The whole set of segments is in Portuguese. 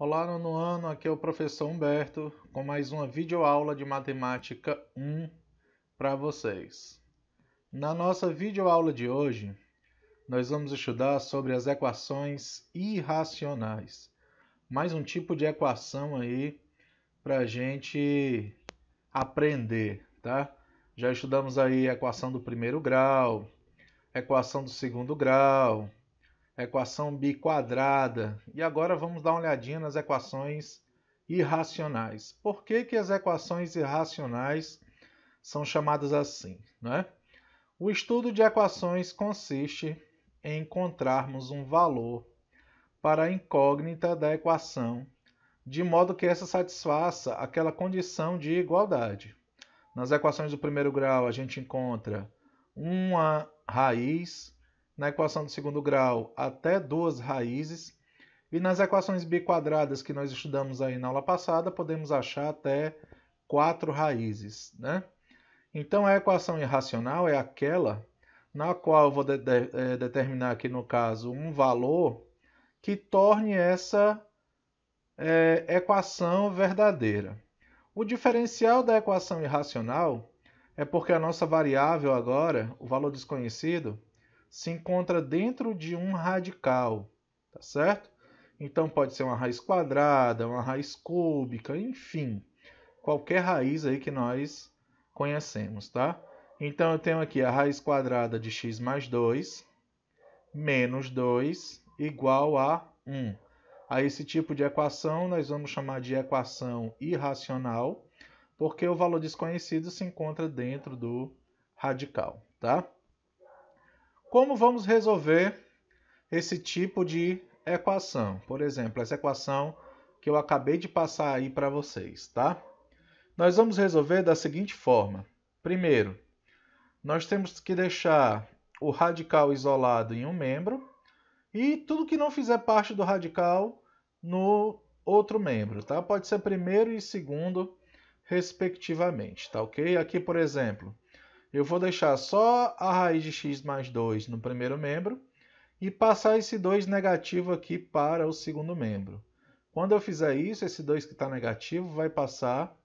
Olá, nono ano, aqui é o professor Humberto com mais uma videoaula de Matemática 1 para vocês. Na nossa videoaula de hoje, nós vamos estudar sobre as equações irracionais. Mais um tipo de equação aí para a gente aprender, tá? Já estudamos aí a equação do primeiro grau, equação do segundo grau, equação biquadrada. E agora vamos dar uma olhadinha nas equações irracionais. Por que, que as equações irracionais são chamadas assim? Né? O estudo de equações consiste em encontrarmos um valor para a incógnita da equação, de modo que essa satisfaça aquela condição de igualdade. Nas equações do primeiro grau, a gente encontra uma raiz na equação de segundo grau até duas raízes, e nas equações biquadradas que nós estudamos aí na aula passada, podemos achar até quatro raízes. Né? Então, a equação irracional é aquela na qual eu vou de de é, determinar aqui, no caso, um valor que torne essa é, equação verdadeira. O diferencial da equação irracional é porque a nossa variável agora, o valor desconhecido, se encontra dentro de um radical, tá certo? Então pode ser uma raiz quadrada, uma raiz cúbica, enfim, qualquer raiz aí que nós conhecemos, tá? Então eu tenho aqui a raiz quadrada de x mais 2 menos 2 igual a 1. A esse tipo de equação nós vamos chamar de equação irracional, porque o valor desconhecido se encontra dentro do radical, tá? Como vamos resolver esse tipo de equação? Por exemplo, essa equação que eu acabei de passar aí para vocês, tá? Nós vamos resolver da seguinte forma. Primeiro, nós temos que deixar o radical isolado em um membro e tudo que não fizer parte do radical no outro membro, tá? Pode ser primeiro e segundo, respectivamente, tá ok? Aqui, por exemplo, eu vou deixar só a raiz de x mais 2 no primeiro membro e passar esse 2 negativo aqui para o segundo membro. Quando eu fizer isso, esse 2 que está negativo vai passar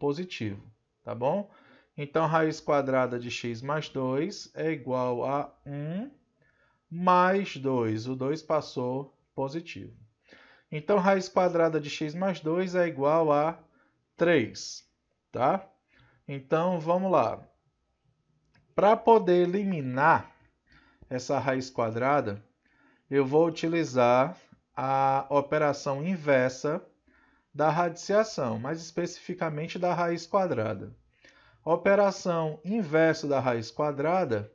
positivo, tá bom? Então, raiz quadrada de x mais 2 é igual a 1 mais 2. O 2 passou positivo. Então, raiz quadrada de x mais 2 é igual a 3, tá? Então, vamos lá. Para poder eliminar essa raiz quadrada, eu vou utilizar a operação inversa da radiciação, mais especificamente da raiz quadrada. A operação inversa da raiz quadrada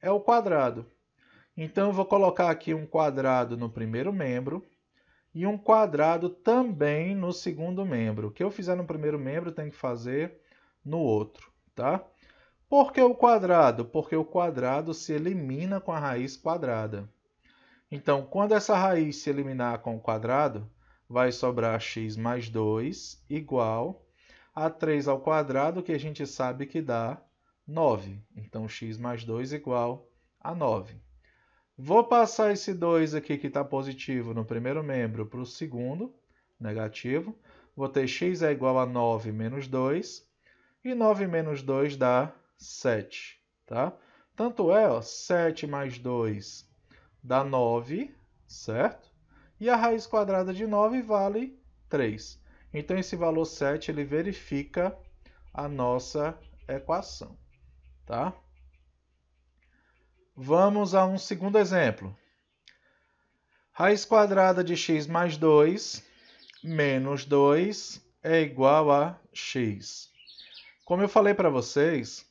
é o quadrado. Então, eu vou colocar aqui um quadrado no primeiro membro e um quadrado também no segundo membro. O que eu fizer no primeiro membro, tem que fazer no outro, tá? Por que o quadrado? Porque o quadrado se elimina com a raiz quadrada. Então, quando essa raiz se eliminar com o quadrado, vai sobrar x mais 2 igual a 3 ao quadrado, que a gente sabe que dá 9. Então, x mais 2 igual a 9. Vou passar esse 2 aqui que está positivo no primeiro membro para o segundo, negativo. Vou ter x é igual a 9 menos 2. E 9 menos 2 dá 7, tá? Tanto é, ó, 7 mais 2 dá 9, certo? E a raiz quadrada de 9 vale 3. Então, esse valor 7, ele verifica a nossa equação, tá? Vamos a um segundo exemplo. Raiz quadrada de x mais 2 menos 2 é igual a x. Como eu falei para vocês,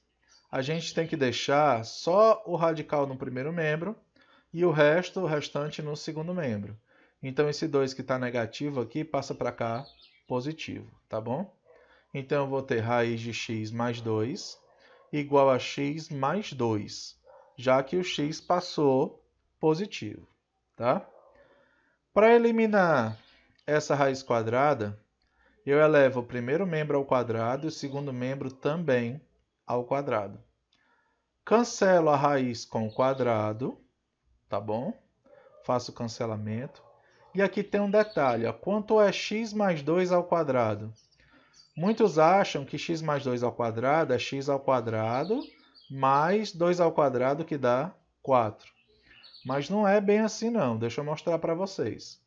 a gente tem que deixar só o radical no primeiro membro e o resto, o restante, no segundo membro. Então, esse 2 que está negativo aqui passa para cá positivo, tá bom? Então, eu vou ter raiz de x mais 2 igual a x mais 2, já que o x passou positivo, tá? Para eliminar essa raiz quadrada, eu elevo o primeiro membro ao quadrado e o segundo membro também ao quadrado. Cancelo a raiz com o quadrado, tá bom? Faço o cancelamento. E aqui tem um detalhe, ó. quanto é x mais 2 ao quadrado? Muitos acham que x mais 2 ao quadrado é x ao quadrado mais 2 ao quadrado que dá 4. Mas não é bem assim não, deixa eu mostrar para vocês.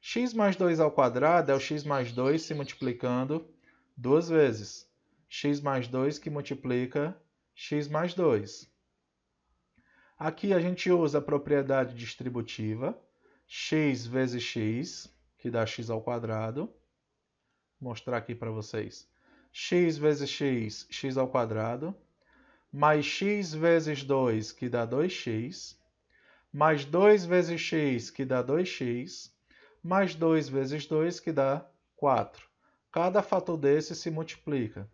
x mais 2 ao quadrado é o x mais 2 se multiplicando duas vezes x mais 2 que multiplica x mais 2. Aqui a gente usa a propriedade distributiva, x vezes x, que dá x ao quadrado. Vou mostrar aqui para vocês. x vezes x, x ao quadrado, mais x vezes 2, que dá 2x, mais 2 vezes x, que dá 2x, mais 2 vezes 2, que dá 4. Cada fator desse se multiplica.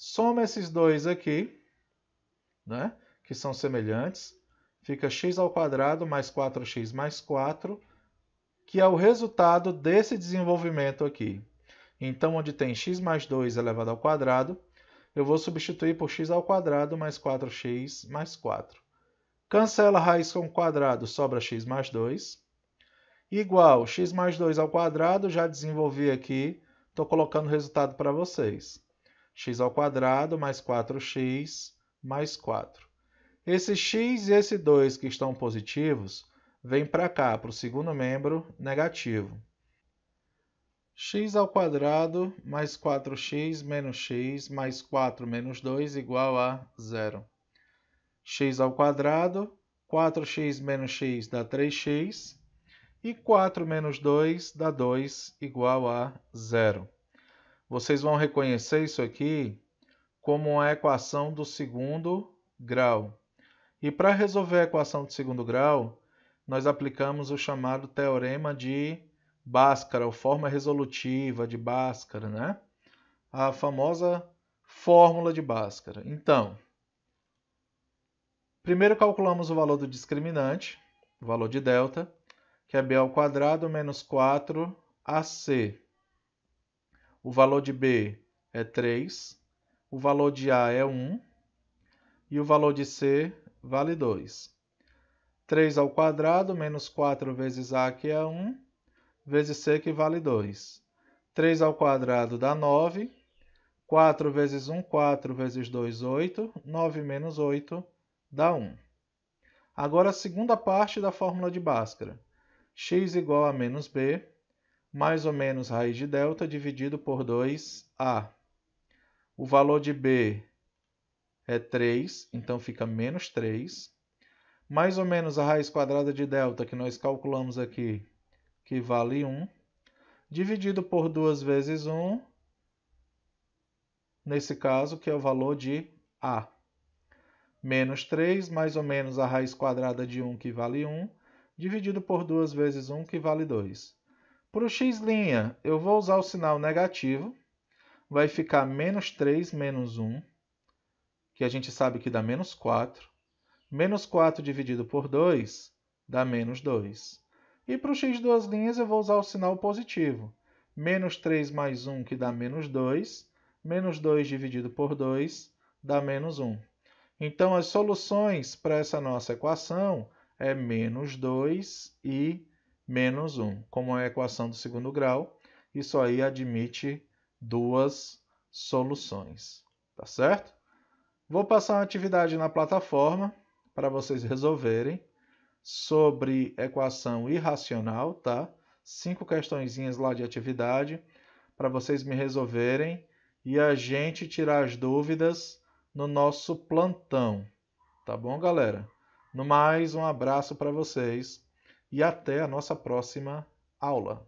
Soma esses dois aqui, né, que são semelhantes, fica x ao quadrado mais 4x mais 4, que é o resultado desse desenvolvimento aqui. Então, onde tem x mais 2 elevado ao quadrado, eu vou substituir por x ao quadrado mais 4x mais 4. Cancela a raiz com o quadrado, sobra x mais 2. Igual x mais 2 ao quadrado, já desenvolvi aqui, estou colocando o resultado para vocês x ao quadrado mais 4x mais 4. Esse x e esse 2 que estão positivos vêm para cá, para o segundo membro negativo. x ao quadrado mais 4x menos x mais 4 menos 2 igual a zero. x ao quadrado, 4x menos x dá 3x, e 4 menos 2 dá 2 igual a zero vocês vão reconhecer isso aqui como uma equação do segundo grau. E para resolver a equação do segundo grau, nós aplicamos o chamado teorema de Bhaskara, ou forma resolutiva de Bhaskara, né? A famosa fórmula de Bhaskara. Então, primeiro calculamos o valor do discriminante, o valor de delta, que é b ao quadrado menos 4 AC. O valor de B é 3, o valor de A é 1 e o valor de C vale 2. 3 ao quadrado menos 4 vezes A, que é 1, vezes C, que vale 2. 3 ao quadrado dá 9. 4 vezes 1, 4 vezes 2, 8. 9 menos 8 dá 1. Agora a segunda parte da fórmula de Bhaskara. x igual a menos b mais ou menos raiz de delta dividido por 2a. O valor de b é 3, então fica menos 3. Mais ou menos a raiz quadrada de delta que nós calculamos aqui, que vale 1, dividido por 2 vezes 1, nesse caso, que é o valor de a. Menos 3, mais ou menos a raiz quadrada de 1, que vale 1, dividido por 2 vezes 1, que vale 2. Para o x', eu vou usar o sinal negativo, vai ficar menos 3 menos 1, que a gente sabe que dá menos 4. Menos 4 dividido por 2 dá menos 2. E para o x duas linhas eu vou usar o sinal positivo. Menos 3 mais 1, que dá menos 2. Menos 2 dividido por 2 dá menos 1. Então, as soluções para essa nossa equação é menos 2 e menos 1, como é a equação do segundo grau. Isso aí admite duas soluções, tá certo? Vou passar uma atividade na plataforma para vocês resolverem sobre equação irracional, tá? Cinco questõezinhas lá de atividade para vocês me resolverem e a gente tirar as dúvidas no nosso plantão, tá bom, galera? No mais, um abraço para vocês e até a nossa próxima aula.